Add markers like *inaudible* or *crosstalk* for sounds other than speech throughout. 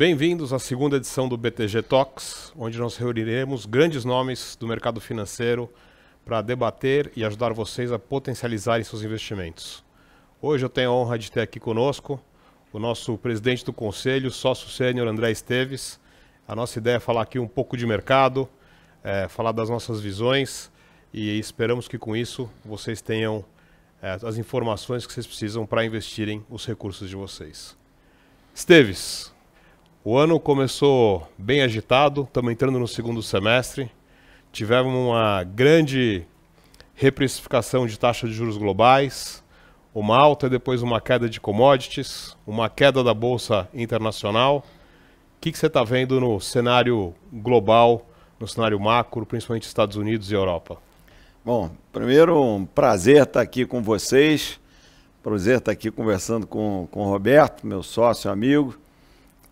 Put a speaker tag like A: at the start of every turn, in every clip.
A: Bem-vindos à segunda edição do BTG Talks, onde nós reuniremos grandes nomes do mercado financeiro para debater e ajudar vocês a potencializarem seus investimentos. Hoje eu tenho a honra de ter aqui conosco o nosso presidente do conselho, sócio sênior André Esteves. A nossa ideia é falar aqui um pouco de mercado, é, falar das nossas visões e esperamos que com isso vocês tenham é, as informações que vocês precisam para investirem os recursos de vocês. Esteves, o ano começou bem agitado, estamos entrando no segundo semestre. Tivemos uma grande reprecificação de taxa de juros globais, uma alta e depois uma queda de commodities, uma queda da bolsa internacional. O que, você está vendo no cenário global, no cenário macro, principalmente Estados Unidos e Europa?
B: Bom, primeiro um prazer estar aqui com vocês, prazer estar aqui conversando com, com o Roberto, meu sócio, amigo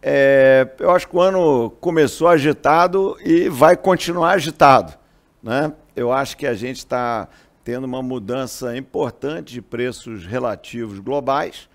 B: é, eu acho que o ano começou agitado e vai continuar agitado. Né? Eu acho que a gente está tendo uma mudança importante de preços relativos globais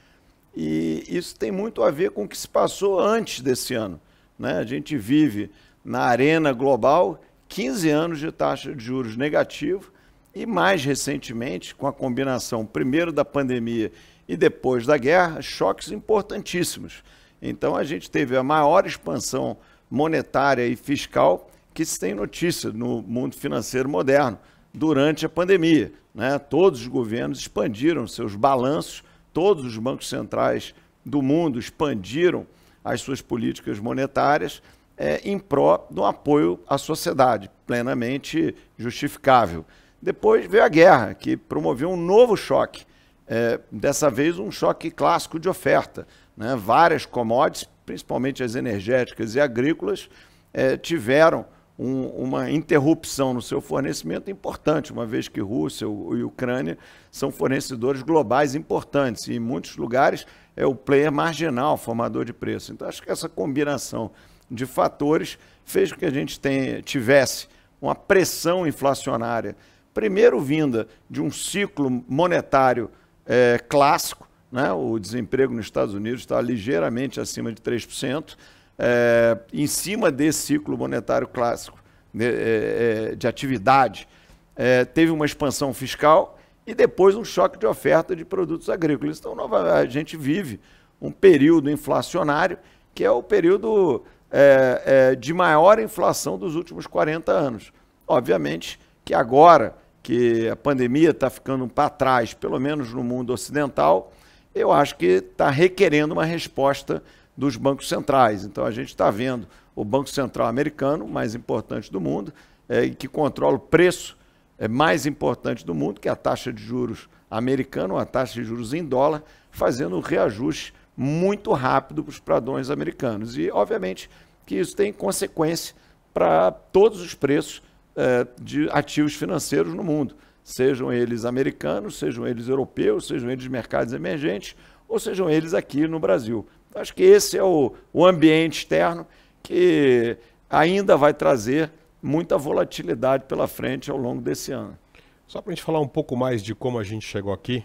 B: e isso tem muito a ver com o que se passou antes desse ano. Né? A gente vive na arena global 15 anos de taxa de juros negativo e mais recentemente, com a combinação primeiro da pandemia e depois da guerra, choques importantíssimos. Então a gente teve a maior expansão monetária e fiscal que se tem notícia no mundo financeiro moderno durante a pandemia. Né? Todos os governos expandiram seus balanços, todos os bancos centrais do mundo expandiram as suas políticas monetárias é, em pró do apoio à sociedade, plenamente justificável. Depois veio a guerra, que promoveu um novo choque, é, dessa vez um choque clássico de oferta. Né? Várias commodities, principalmente as energéticas e agrícolas, eh, tiveram um, uma interrupção no seu fornecimento importante, uma vez que Rússia e Ucrânia são fornecedores globais importantes e em muitos lugares é o player marginal, formador de preço. Então, acho que essa combinação de fatores fez com que a gente tenha, tivesse uma pressão inflacionária, primeiro vinda de um ciclo monetário é, clássico, né? O desemprego nos Estados Unidos está ligeiramente acima de 3%, é, em cima desse ciclo monetário clássico de, né, é, é, de atividade. É, teve uma expansão fiscal e depois um choque de oferta de produtos agrícolas. Então, nova, a gente vive um período inflacionário que é o período é, é, de maior inflação dos últimos 40 anos. Obviamente que agora que a pandemia está ficando para trás, pelo menos no mundo ocidental, eu acho que está requerendo uma resposta dos bancos centrais. Então a gente está vendo o Banco Central americano, mais importante do mundo, é, que controla o preço é, mais importante do mundo, que é a taxa de juros americana, a taxa de juros em dólar, fazendo um reajuste muito rápido para os padrões americanos. E, obviamente, que isso tem consequência para todos os preços é, de ativos financeiros no mundo sejam eles americanos, sejam eles europeus, sejam eles mercados emergentes, ou sejam eles aqui no Brasil. Então, acho que esse é o, o ambiente externo que ainda vai trazer muita volatilidade pela frente ao longo desse ano. Só para a gente falar um pouco mais de como a gente chegou
A: aqui,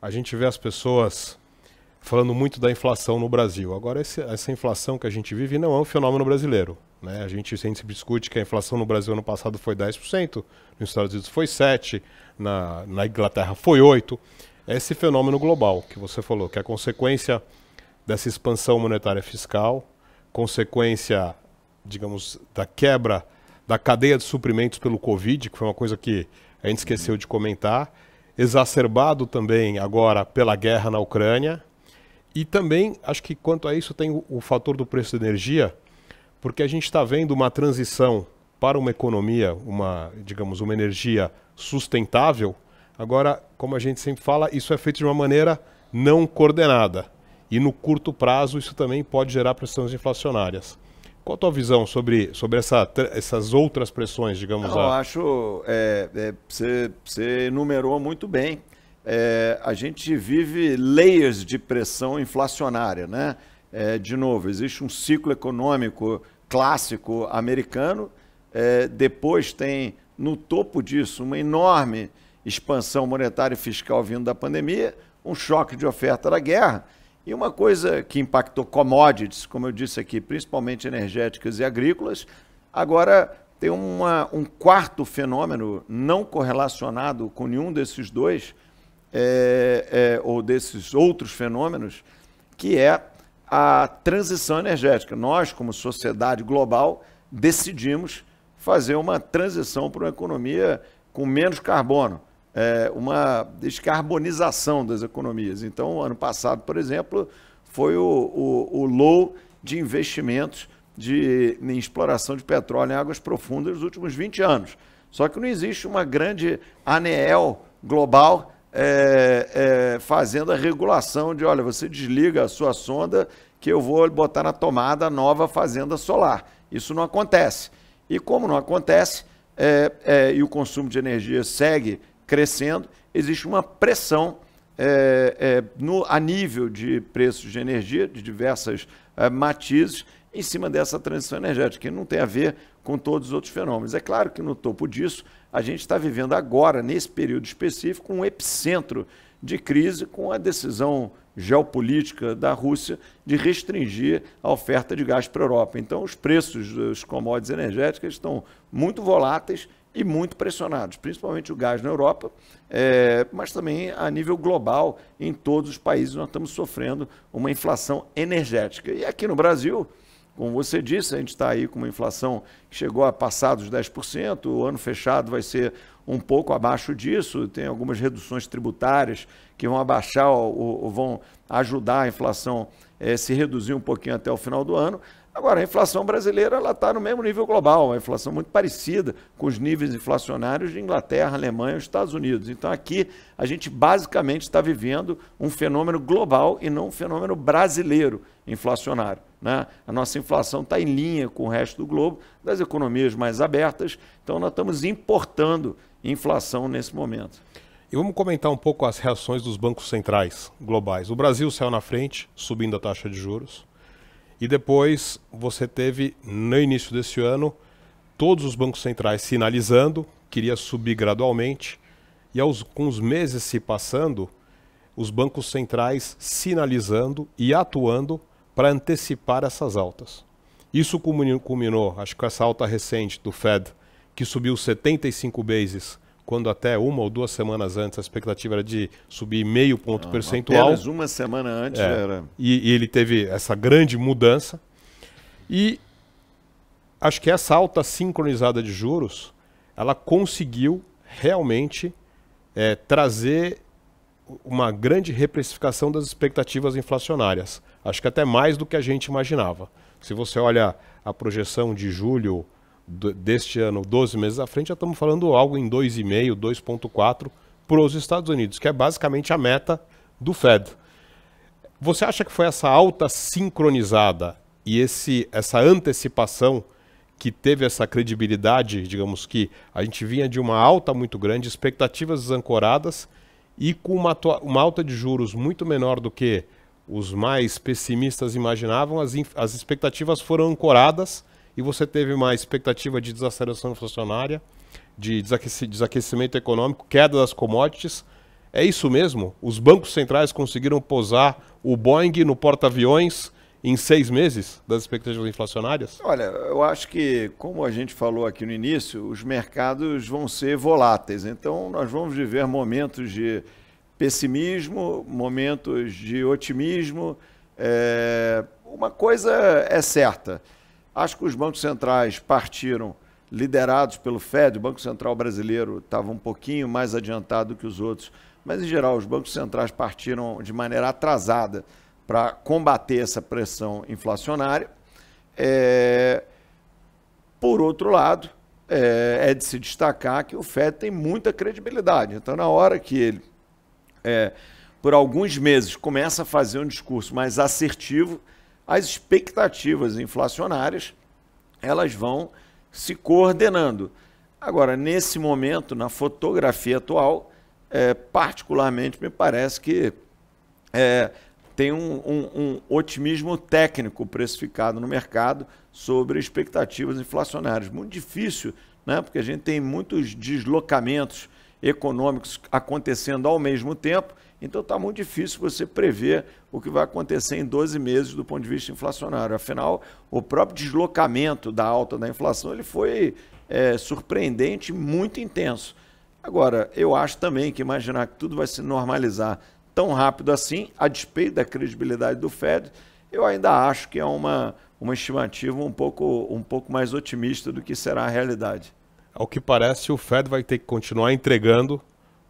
A: a gente vê as pessoas falando muito da inflação no Brasil. Agora, esse, essa inflação que a gente vive não é um fenômeno brasileiro. Né? A gente sempre discute que a inflação no Brasil ano passado foi 10%, nos Estados Unidos foi 7%, na, na Inglaterra foi 8%. Esse fenômeno global que você falou, que é consequência dessa expansão monetária fiscal, consequência, digamos, da quebra da cadeia de suprimentos pelo Covid, que foi uma coisa que a gente esqueceu de comentar, exacerbado também agora pela guerra na Ucrânia. E também, acho que quanto a isso, tem o, o fator do preço da energia, porque a gente está vendo uma transição para uma economia, uma, digamos, uma energia sustentável. Agora, como a gente sempre fala, isso é feito de uma maneira não coordenada. E no curto prazo, isso também pode gerar pressões inflacionárias. Qual a tua visão sobre, sobre essa, essas outras pressões, digamos? Eu a...
B: acho, que é, é, você, você enumerou muito bem. É, a gente vive layers de pressão inflacionária, né? É, de novo, existe um ciclo econômico clássico americano. É, depois tem, no topo disso, uma enorme expansão monetária e fiscal vindo da pandemia, um choque de oferta da guerra e uma coisa que impactou commodities, como eu disse aqui, principalmente energéticas e agrícolas. Agora, tem uma, um quarto fenômeno não correlacionado com nenhum desses dois, é, é, ou desses outros fenômenos, que é a transição energética. Nós, como sociedade global, decidimos fazer uma transição para uma economia com menos carbono, é, uma descarbonização das economias. Então, ano passado, por exemplo, foi o, o, o low de investimentos de, em exploração de petróleo em águas profundas nos últimos 20 anos. Só que não existe uma grande ANEEL global é, é, fazendo a regulação de, olha, você desliga a sua sonda que eu vou botar na tomada a nova fazenda solar. Isso não acontece. E como não acontece, é, é e o consumo de energia segue crescendo, existe uma pressão é, é, no, a nível de preços de energia, de diversas matizes, em cima dessa transição energética, que não tem a ver com todos os outros fenômenos. É claro que no topo disso a gente está vivendo agora, nesse período específico, um epicentro de crise com a decisão geopolítica da Rússia de restringir a oferta de gás para a Europa. Então, os preços dos commodities energéticas estão muito voláteis e muito pressionados, principalmente o gás na Europa, é, mas também a nível global, em todos os países nós estamos sofrendo uma inflação energética. E aqui no Brasil, como você disse, a gente está aí com uma inflação que chegou a passar dos 10%, o ano fechado vai ser um pouco abaixo disso, tem algumas reduções tributárias que vão abaixar ou, ou vão ajudar a inflação é, se reduzir um pouquinho até o final do ano. Agora, a inflação brasileira está no mesmo nível global, uma inflação muito parecida com os níveis inflacionários de Inglaterra, Alemanha e Estados Unidos. Então, aqui a gente basicamente está vivendo um fenômeno global e não um fenômeno brasileiro inflacionário. Né? A nossa inflação está em linha com o resto do globo, das economias mais abertas, então nós estamos importando inflação nesse momento. E vamos comentar um pouco as reações
A: dos bancos centrais globais. O Brasil saiu na frente, subindo a taxa de juros. E depois você teve, no início desse ano, todos os bancos centrais sinalizando queria subir gradualmente. E aos, com os meses se passando, os bancos centrais sinalizando e atuando para antecipar essas altas. Isso culminou, acho que com essa alta recente do Fed, que subiu 75 bases, quando até uma ou duas semanas antes a expectativa era de subir meio ponto ah, percentual. Apenas
B: uma semana antes é, era.
A: E, e ele teve essa grande mudança. E acho que essa alta sincronizada de juros, ela conseguiu realmente é, trazer uma grande reprecificação das expectativas inflacionárias. Acho que até mais do que a gente imaginava. Se você olha a projeção de julho deste ano, 12 meses à frente, já estamos falando algo em 2,5, 2,4 para os Estados Unidos, que é basicamente a meta do Fed. Você acha que foi essa alta sincronizada e esse, essa antecipação que teve essa credibilidade, digamos que a gente vinha de uma alta muito grande, expectativas desancoradas e com uma, uma alta de juros muito menor do que os mais pessimistas imaginavam, as, as expectativas foram ancoradas e você teve uma expectativa de desaceleração inflacionária, de desaqueci desaquecimento econômico, queda das commodities. É isso mesmo? Os bancos centrais conseguiram posar o Boeing no porta-aviões em seis meses das expectativas inflacionárias?
B: Olha, eu acho que, como a gente falou aqui no início, os mercados vão ser voláteis. Então, nós vamos viver momentos de pessimismo, momentos de otimismo. É... Uma coisa é certa: acho que os bancos centrais partiram liderados pelo Fed, o Banco Central brasileiro estava um pouquinho mais adiantado que os outros, mas em geral os bancos centrais partiram de maneira atrasada para combater essa pressão inflacionária. É... Por outro lado, é... é, de se destacar que o Fed tem muita credibilidade. Então, na hora que ele, é... por alguns meses, começa a fazer um discurso mais assertivo, as expectativas inflacionárias elas vão se coordenando. Agora, nesse momento, na fotografia atual, é, particularmente me parece que é, tem um, um, um otimismo técnico precificado no mercado sobre expectativas inflacionárias. Muito difícil, né? porque a gente tem muitos deslocamentos econômicos acontecendo ao mesmo tempo, então está muito difícil você prever o que vai acontecer em 12 meses do ponto de vista inflacionário. Afinal, o próprio deslocamento da alta da inflação ele foi é, surpreendente, muito intenso. Agora, eu acho também que imaginar que tudo vai se normalizar tão rápido assim, a despeito da credibilidade do Fed, eu ainda acho que é uma, uma estimativa um pouco, um pouco mais otimista do que será a realidade. Ao
A: que parece, o Fed vai ter que continuar entregando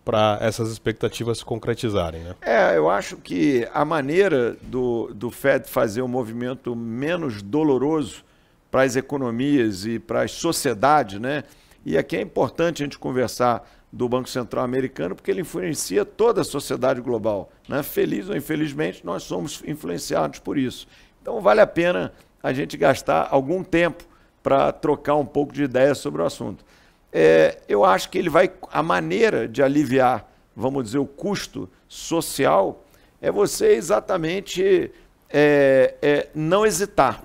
A: para essas expectativas se concretizarem. Né?
B: É, eu acho que a maneira do, do Fed fazer um movimento menos doloroso para as economias e para as sociedades, né? e aqui é importante a gente conversar do Banco Central Americano, porque ele influencia toda a sociedade global. Né? Feliz ou infelizmente, nós somos influenciados por isso. Então, vale a pena a gente gastar algum tempo para trocar um pouco de ideia sobre o assunto. É, eu acho que ele vai. A maneira de aliviar, vamos dizer, o custo social é você exatamente é, é, não hesitar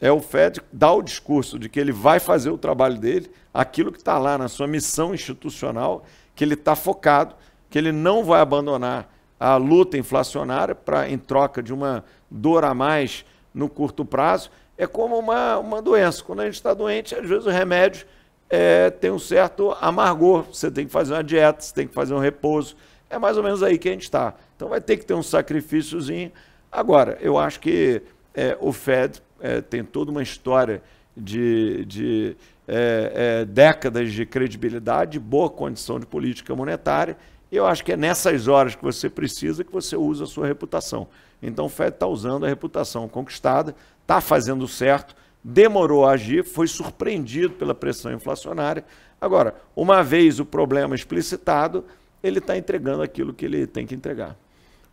B: é o FED dar o discurso de que ele vai fazer o trabalho dele, aquilo que está lá na sua missão institucional, que ele está focado, que ele não vai abandonar a luta inflacionária para em troca de uma dor a mais no curto prazo. É como uma, uma doença. Quando a gente está doente, às vezes o remédio é, tem um certo amargor. Você tem que fazer uma dieta, você tem que fazer um repouso. É mais ou menos aí que a gente está. Então vai ter que ter um sacrifíciozinho. Agora, eu acho que é, o Fed é, tem toda uma história de, de é, é, décadas de credibilidade, boa condição de política monetária. Eu acho que é nessas horas que você precisa que você usa a sua reputação. Então o Fed está usando a reputação conquistada, está fazendo certo, demorou a agir, foi surpreendido pela pressão inflacionária. Agora, uma vez o problema explicitado, ele está entregando aquilo que ele tem que entregar.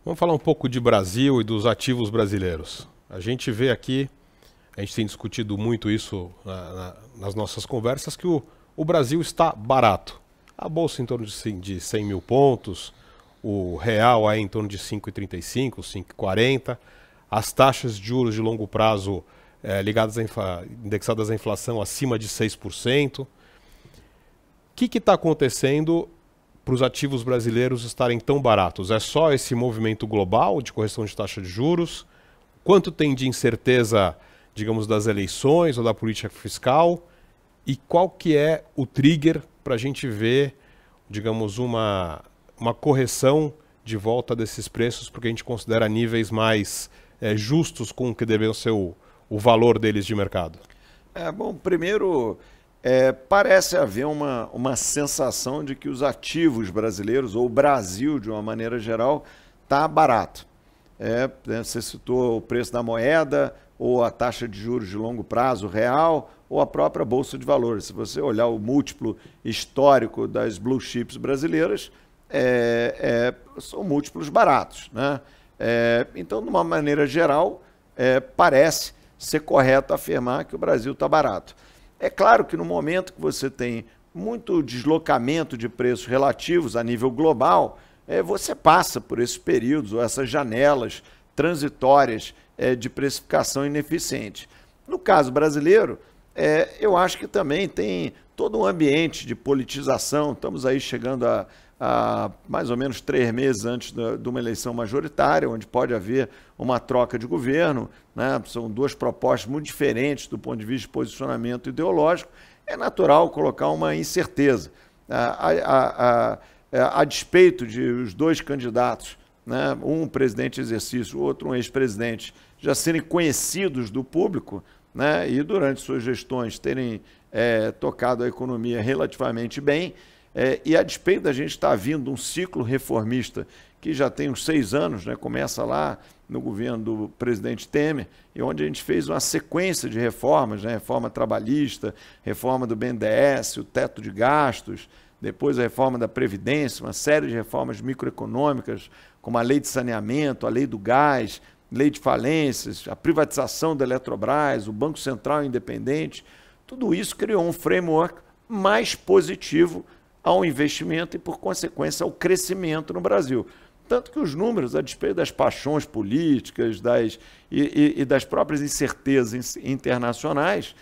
A: Vamos falar um pouco de Brasil e dos ativos brasileiros. A gente vê aqui a gente tem discutido muito isso na, na, nas nossas conversas, que o, o Brasil está barato. A bolsa em torno de, de 100 mil pontos, o real aí em torno de 5,35, 5,40, as taxas de juros de longo prazo é, ligadas à infla, indexadas à inflação acima de 6%. O que está acontecendo para os ativos brasileiros estarem tão baratos? É só esse movimento global de correção de taxa de juros? Quanto tem de incerteza digamos, das eleições ou da política fiscal? E qual que é o trigger para a gente ver, digamos, uma, uma correção de volta desses preços, porque a gente considera níveis mais é, justos com o que devem ser o, o valor deles de mercado?
B: É, bom, primeiro, é, parece haver uma, uma sensação de que os ativos brasileiros, ou o Brasil de uma maneira geral, está barato. É, né, você citou o preço da moeda, ou a taxa de juros de longo prazo real, ou a própria bolsa de valores. Se você olhar o múltiplo histórico das blue chips brasileiras, é, é, são múltiplos baratos. Né? É, então, de uma maneira geral, é, parece ser correto afirmar que o Brasil está barato. É claro que no momento que você tem muito deslocamento de preços relativos a nível global, é, você passa por esses períodos ou essas janelas transitórias é, de precificação ineficiente. No caso brasileiro, é, eu acho que também tem todo um ambiente de politização. Estamos aí chegando a, a mais ou menos três meses antes da, de uma eleição majoritária, onde pode haver uma troca de governo. Né? São duas propostas muito diferentes do ponto de vista de posicionamento ideológico. É natural colocar uma incerteza. Ah, a, a, a, a, é, a despeito de os dois candidatos, né? um presidente exercício, outro um ex-presidente já serem conhecidos do público né, e durante suas gestões terem é, tocado a economia relativamente bem. É, e a despeito da gente estar tá vindo um ciclo reformista que já tem uns seis anos, né, começa lá no governo do presidente Temer, e onde a gente fez uma sequência de reformas, né, reforma trabalhista, reforma do BNDES, o teto de gastos, depois a reforma da Previdência, uma série de reformas microeconômicas, como a lei de saneamento, a lei do gás, lei de falências, a privatização da Eletrobras, o Banco Central independente, tudo isso criou um framework mais positivo ao investimento e, por consequência, ao crescimento no Brasil. Tanto que os números, a despeito das paixões políticas das, e, e, e das próprias incertezas internacionais,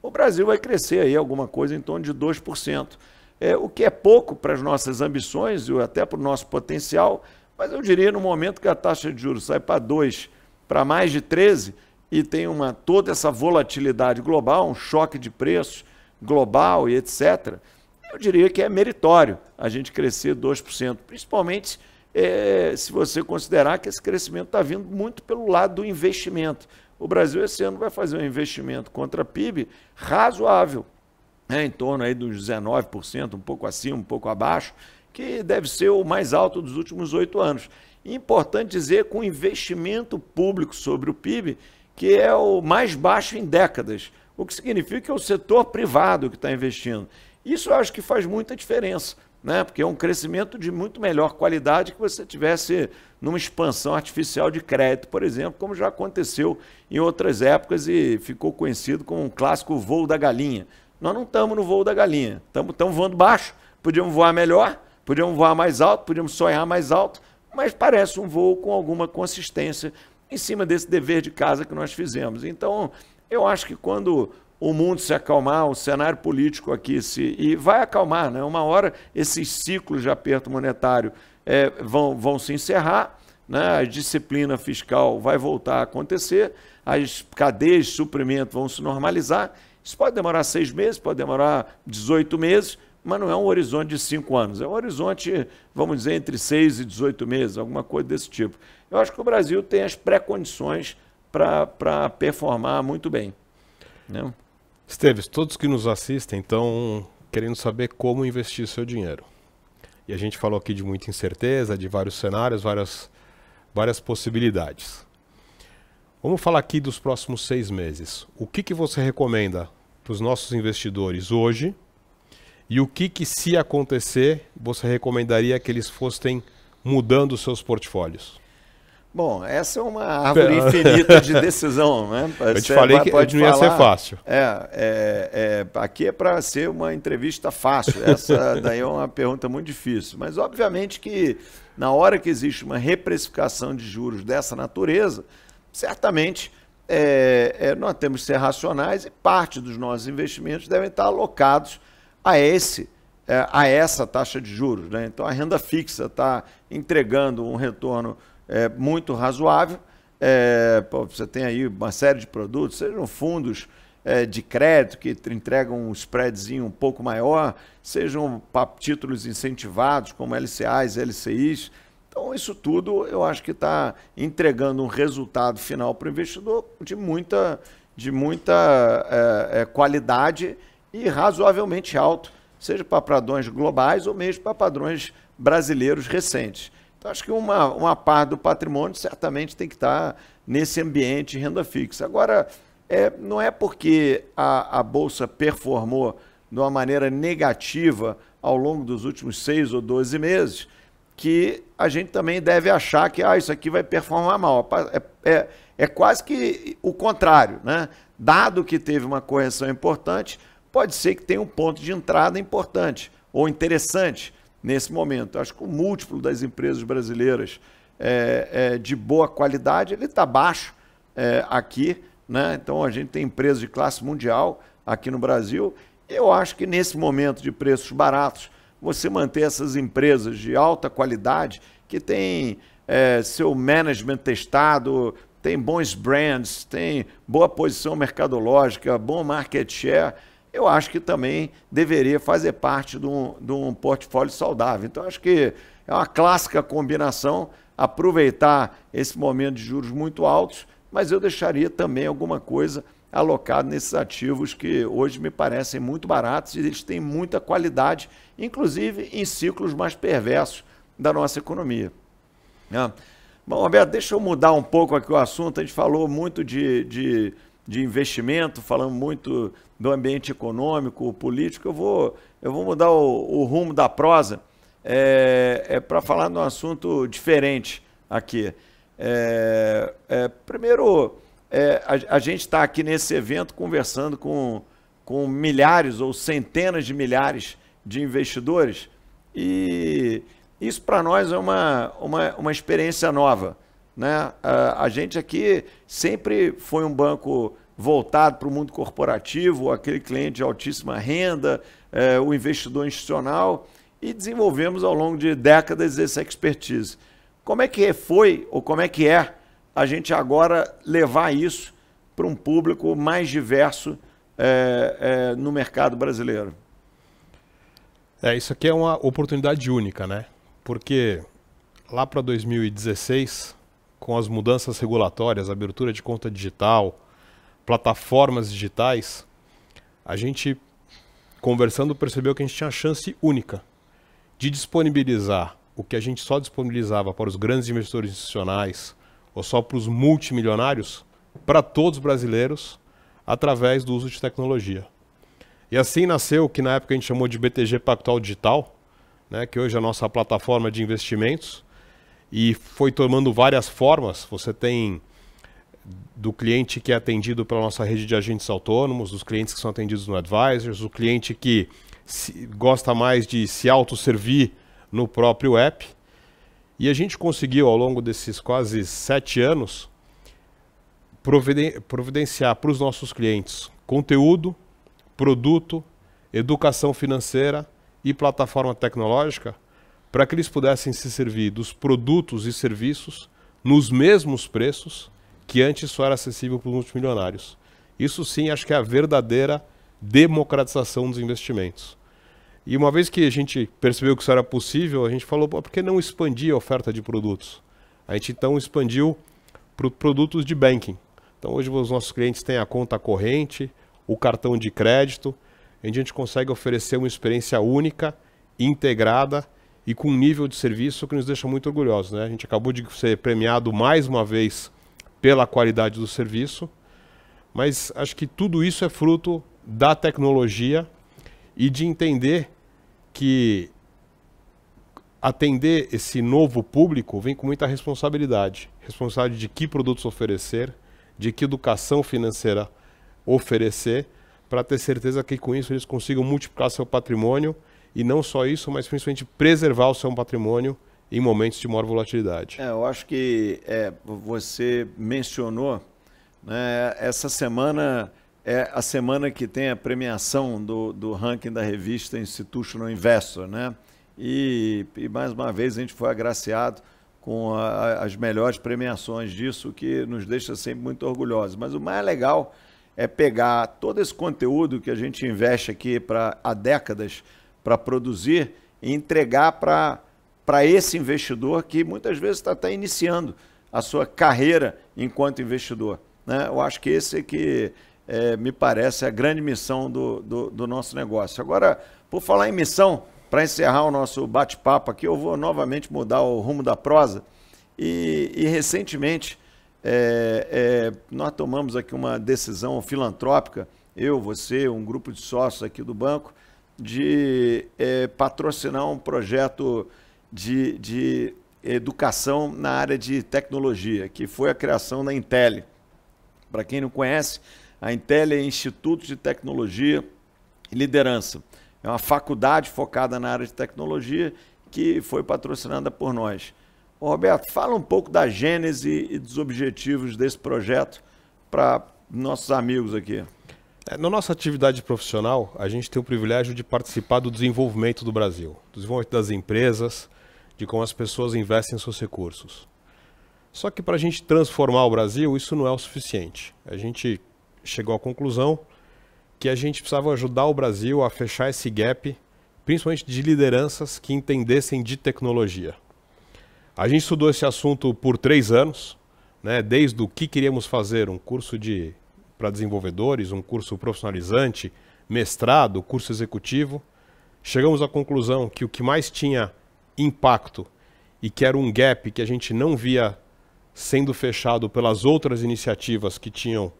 B: o Brasil vai crescer aí alguma coisa em torno de 2%. É, o que é pouco para as nossas ambições e até para o nosso potencial, mas eu diria, no momento que a taxa de juros sai para 2, para mais de 13, e tem uma, toda essa volatilidade global, um choque de preços global e etc., eu diria que é meritório a gente crescer 2%, principalmente é, se você considerar que esse crescimento está vindo muito pelo lado do investimento. O Brasil esse ano vai fazer um investimento contra PIB razoável, né, em torno aí dos 19%, um pouco acima, um pouco abaixo, que deve ser o mais alto dos últimos oito anos. Importante dizer, com investimento público sobre o PIB, que é o mais baixo em décadas, o que significa que é o setor privado que está investindo. Isso eu acho que faz muita diferença, né? porque é um crescimento de muito melhor qualidade que você tivesse numa expansão artificial de crédito, por exemplo, como já aconteceu em outras épocas e ficou conhecido como um clássico voo da galinha. Nós não estamos no voo da galinha, estamos voando baixo, podíamos voar melhor, Podíamos voar mais alto, podíamos sonhar mais alto, mas parece um voo com alguma consistência em cima desse dever de casa que nós fizemos. Então, eu acho que quando o mundo se acalmar, o cenário político aqui se. E vai acalmar, né? Uma hora esses ciclos de aperto monetário é, vão, vão se encerrar, né? a disciplina fiscal vai voltar a acontecer, as cadeias de suprimento vão se normalizar. Isso pode demorar seis meses, pode demorar 18 meses, mas não é um horizonte de cinco anos, é um horizonte, vamos dizer, entre seis e 18 meses, alguma coisa desse tipo. Eu acho que o Brasil tem as pré-condições para performar muito bem.
A: Né? Esteves, todos que nos assistem estão querendo saber como investir seu dinheiro. E a gente falou aqui de muita incerteza, de vários cenários, várias, várias possibilidades. Vamos falar aqui dos próximos seis meses. O que, que você recomenda para os nossos investidores hoje e o que, que se acontecer, você recomendaria que eles fossem mudando seus portfólios?
B: Bom, essa é uma *laughs* árvore infinita de decisão, né? eu te falei que pode não ia falar. ser fácil. É, é, é aqui é para ser uma entrevista fácil. Essa *laughs* daí é uma pergunta muito difícil. Mas obviamente que na hora que existe uma reprecificação de juros dessa natureza, certamente é, é nós temos que ser racionais e parte dos nossos investimentos devem estar alocados a esse é, a essa taxa de juros. Né? Então, a renda fixa está entregando um retorno é, muito razoável. É, pô, você tem aí uma série de produtos, sejam fundos é, de crédito que entregam um spreadzinho um pouco maior, sejam títulos incentivados como LCAs, LCIs. Então, isso tudo eu acho que está entregando um resultado final para o investidor de muita, de muita é, é, qualidade e razoavelmente alto, seja para padrões globais ou mesmo para padrões brasileiros recentes. Então, acho que uma, uma parte do patrimônio certamente tem que estar nesse ambiente de renda fixa. Agora, é, não é porque a, a Bolsa performou de uma maneira negativa ao longo dos últimos seis ou 12 meses que a gente também deve achar que ah, isso aqui vai performar mal. É, é, é, é quase que o contrário. Né? Dado que teve uma correção importante, pode ser que tenha um ponto de entrada importante ou interessante nesse momento. Acho que o múltiplo das empresas brasileiras é, é, de boa qualidade ele está baixo é, aqui, né? Então a gente tem empresas de classe mundial aqui no Brasil. Eu acho que nesse momento de preços baratos, você manter essas empresas de alta qualidade que tem é, seu management testado, tem bons brands, tem boa posição mercadológica, bom market share eu acho que também deveria fazer parte de um, de um portfólio saudável. Então, acho que é uma clássica combinação aproveitar esse momento de juros muito altos, mas eu deixaria também alguma coisa alocado nesses ativos que hoje me parecem muito baratos e eles têm muita qualidade, inclusive em ciclos mais perversos da nossa economia. Né? Bom, Roberto, deixa eu mudar um pouco aqui o assunto. A gente falou muito de, de de investimento, falando muito do ambiente econômico, político, eu vou, eu vou mudar o, o rumo da prosa é, é para falar de um assunto diferente aqui. É, é, primeiro, é, a, a, gente está aqui nesse evento conversando com, com milhares ou centenas de milhares de investidores e isso para nós é uma, uma, uma experiência nova. Né? Ah, a, gente aqui sempre foi um banco voltado para o mundo corporativo, aquele cliente de altíssima renda, é, o investidor institucional, e desenvolvemos ao longo de décadas essa expertise. Como é que foi ou como é que é a gente agora levar isso para um público mais diverso é, é, no mercado brasileiro?
A: É, isso aqui é uma oportunidade única, né? Porque lá para 2016, com as mudanças regulatórias, abertura de conta digital, plataformas digitais, a gente, conversando, percebeu que a gente tinha a chance única de disponibilizar o que a gente só disponibilizava para os grandes investidores institucionais ou só para os multimilionários, para todos os brasileiros, através do uso de tecnologia. E assim nasceu o que na época a gente chamou de BTG Pactual Digital, né, que hoje é a nossa plataforma de investimentos, e foi tomando várias formas. Você tem do cliente que é atendido pela nossa rede de agentes autônomos, dos clientes que são atendidos no Advisors, o cliente que se, gosta mais de se autosservir no próprio app. E a gente conseguiu, ao longo desses quase sete anos, providen providenciar para os nossos clientes conteúdo, produto, educação financeira e plataforma tecnológica para que eles pudessem se servir dos produtos e serviços nos mesmos preços que antes só era acessível para os multimilionários. Isso sim acho que é a verdadeira democratização dos investimentos. E uma vez que a gente percebeu que isso era possível, a gente falou, por que não expandir a oferta de produtos? A gente então expandiu para produtos de banking. Então hoje os nossos clientes têm a conta corrente, o cartão de crédito, onde a gente consegue oferecer uma experiência única, integrada e com um nível de serviço que nos deixa muito orgulhosos. Né? A gente acabou de ser premiado mais uma vez pela qualidade do serviço, mas acho que tudo isso é fruto da tecnologia e de entender que atender esse novo público vem com muita responsabilidade. Responsabilidade de que produtos oferecer, de que educação financeira oferecer, para ter certeza que com isso eles consigam multiplicar seu patrimônio e não só isso, mas principalmente preservar o seu patrimônio em momentos de maior volatilidade.
B: É, eu acho que é, você mencionou, né, essa semana é a semana que tem a premiação do, do ranking da revista Institutional Investor, né? E, e mais uma vez a gente foi agraciado com a, as melhores premiações disso, que nos deixa sempre muito orgulhosos. Mas o mais legal é pegar todo esse conteúdo que a gente investe aqui para há décadas para produzir e entregar para esse investidor que muitas vezes está até iniciando a sua carreira enquanto investidor. Né? Eu acho que esse é que é, me parece a grande missão do, do, do nosso negócio. Agora, por falar em missão, para encerrar o nosso bate-papo aqui, eu vou novamente mudar o rumo da prosa. E, e recentemente é, é, nós tomamos aqui uma decisão filantrópica, eu, você, um grupo de sócios aqui do banco, de é, patrocinar um projeto de, de educação na área de tecnologia, que foi a criação da Intel. Para quem não conhece, a Intel é Instituto de Tecnologia e Liderança. É uma faculdade focada na área de tecnologia que foi patrocinada por nós. Ô, Roberto, fala um pouco da gênese e dos objetivos desse projeto para nossos amigos aqui.
A: É, na nossa atividade profissional, a gente tem o privilégio de participar do desenvolvimento do Brasil, do desenvolvimento das empresas, de como as pessoas investem seus recursos. Só que para a gente transformar o Brasil, isso não é o suficiente. A gente chegou à conclusão que a gente precisava ajudar o Brasil a fechar esse gap, principalmente de lideranças que entendessem de tecnologia. A gente estudou esse assunto por três anos, né, desde o que queríamos fazer, um curso de para desenvolvedores, um curso profissionalizante, mestrado, curso executivo. Chegamos à conclusão que o que mais tinha impacto e que era um gap que a gente não via sendo fechado pelas outras iniciativas que tinham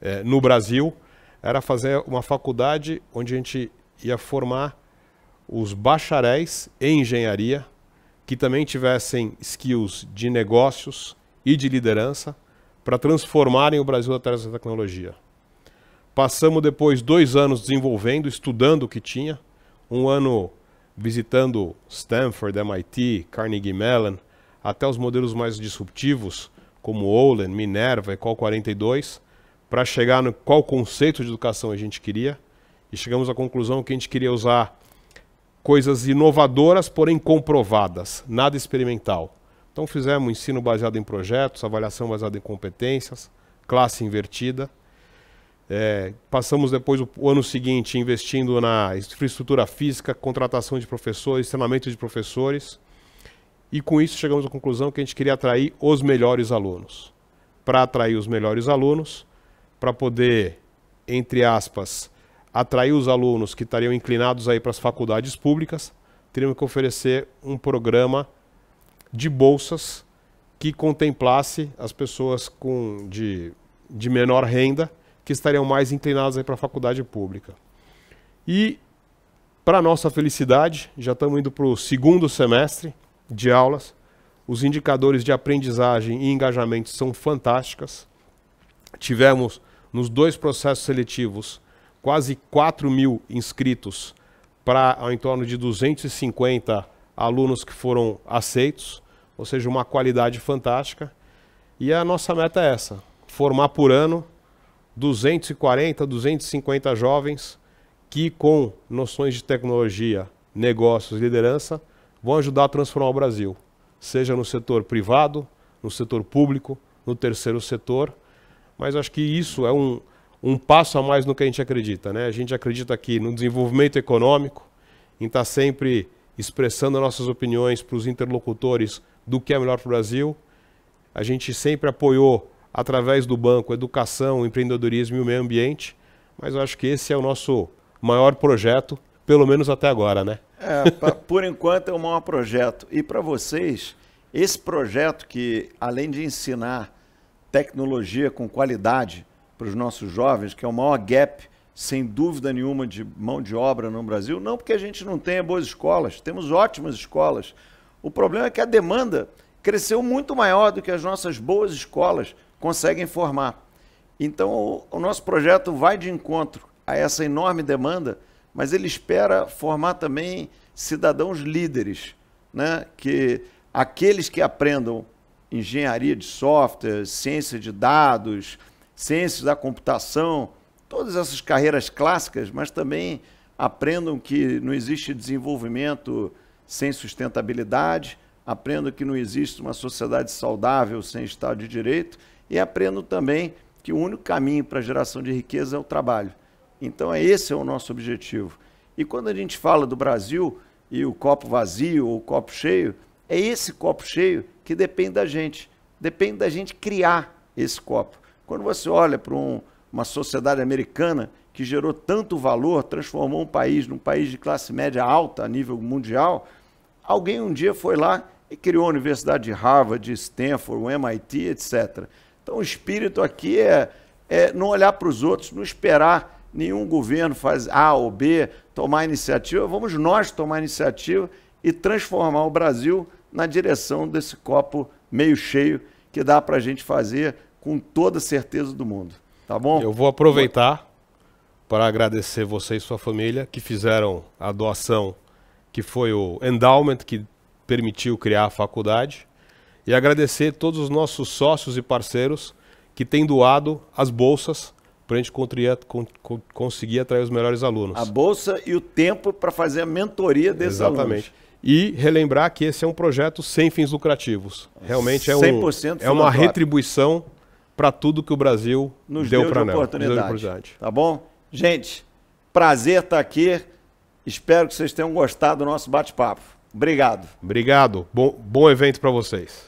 A: eh, no Brasil, era fazer uma faculdade onde a gente ia formar os bacharéis em engenharia que também tivessem skills de negócios e de liderança para transformarem o Brasil através da tecnologia. Passamos depois dois anos desenvolvendo, estudando o que tinha, um ano visitando Stanford, MIT, Carnegie Mellon, até os modelos mais disruptivos, como Olin, Minerva e 42, para chegar no qual conceito de educação a gente queria. E chegamos à conclusão que a gente queria usar coisas inovadoras, porém comprovadas, nada experimental. Então fizemos ensino baseado em projetos, avaliação baseada em competências, classe invertida. É, passamos depois o, o, ano seguinte investindo na infraestrutura física, contratação de professores, treinamento de professores. E com isso chegamos à conclusão que a gente queria atrair os melhores alunos. Para atrair os melhores alunos, para poder, entre aspas, atrair os alunos que estariam inclinados aí para as faculdades públicas, teríamos que oferecer um programa de bolsas que contemplasse as pessoas com, de, de menor renda que estariam mais inclinadas para a faculdade pública. E, para nossa felicidade, já estamos indo para o segundo semestre de aulas, os indicadores de aprendizagem e engajamento são fantásticas. Tivemos, nos dois processos seletivos, quase 4 mil inscritos para em torno de 250 alunos que foram aceitos ou seja, uma qualidade fantástica. E a nossa meta é essa: formar por ano 240, 250 jovens que, com noções de tecnologia, negócios, liderança, vão ajudar a transformar o Brasil, seja no setor privado, no setor público, no terceiro setor. Mas acho que isso é um, um passo a mais no que a gente acredita. Né? A gente acredita aqui no desenvolvimento econômico, em estar tá sempre expressando nossas opiniões para os interlocutores do que é melhor para o Brasil. A gente sempre apoiou, através do banco, educação, empreendedorismo e o meio ambiente, mas eu acho que esse é o nosso maior projeto, pelo menos até agora, né?
B: É, pra, por enquanto é o maior projeto. E para vocês, esse projeto que, além de ensinar tecnologia com qualidade para os nossos jovens, que é o maior gap, sem dúvida nenhuma, de mão de obra no Brasil, não porque a gente não tenha boas escolas, temos ótimas escolas, o problema é que a demanda cresceu muito maior do que as nossas boas escolas conseguem formar. Então, o, nosso projeto vai de encontro a essa enorme demanda, mas ele espera formar também cidadãos líderes, né? que aqueles que aprendam engenharia de software, ciência de dados, ciências da computação, todas essas carreiras clássicas, mas também aprendam que não existe desenvolvimento sem sustentabilidade, aprendo que não existe uma sociedade saudável sem Estado de Direito e aprendo também que o único caminho para a geração de riqueza é o trabalho. Então, é esse é o nosso objetivo. E quando a gente fala do Brasil e o copo vazio ou o copo cheio, é esse copo cheio que depende da gente. Depende da gente criar esse copo. Quando você olha para um, uma sociedade americana que gerou tanto valor, transformou um país num país de classe média alta a nível mundial, Alguém um dia foi lá e criou a Universidade de Harvard, Stanford, o MIT, etc. Então, o espírito aqui é, é não olhar para os outros, não esperar nenhum governo fazer A ou B tomar iniciativa. Vamos nós tomar iniciativa e transformar o Brasil na direção desse copo meio cheio que dá para a gente fazer com toda certeza do mundo. Tá bom? Eu vou aproveitar
A: para agradecer você e sua família que fizeram a doação que foi o endowment que permitiu criar a faculdade, e agradecer todos os nossos sócios e parceiros que têm doado as bolsas para a gente conseguir atrair os melhores alunos. A
B: bolsa e o tempo para fazer a mentoria desses Exatamente. alunos. Exatamente.
A: E relembrar que esse é um projeto sem fins lucrativos. Realmente é, um, é uma retribuição para tudo que o Brasil Nos deu, deu para nós. deu de oportunidade.
B: Tá bom? Gente, prazer estar tá aqui. Espero que vocês tenham gostado do nosso bate-papo. Obrigado. Obrigado. Bom, bom evento para vocês.